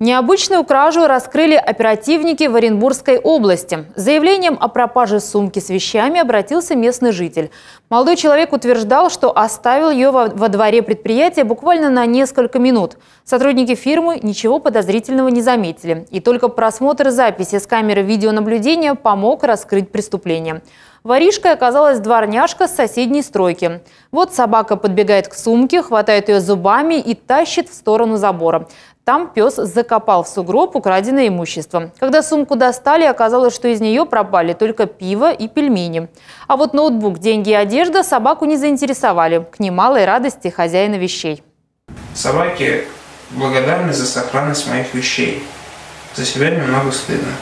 Необычную кражу раскрыли оперативники в Оренбургской области. С заявлением о пропаже сумки с вещами обратился местный житель. Молодой человек утверждал, что оставил ее во, во дворе предприятия буквально на несколько минут. Сотрудники фирмы ничего подозрительного не заметили. И только просмотр записи с камеры видеонаблюдения помог раскрыть преступление. Воришкой оказалась дворняжка с соседней стройки. Вот собака подбегает к сумке, хватает ее зубами и тащит в сторону забора. Там пес закопал в сугроб украденное имущество. Когда сумку достали, оказалось, что из нее пропали только пиво и пельмени. А вот ноутбук, деньги и одежда собаку не заинтересовали. К немалой радости хозяина вещей. Собаки благодарны за сохранность моих вещей. За себя немного стыдно.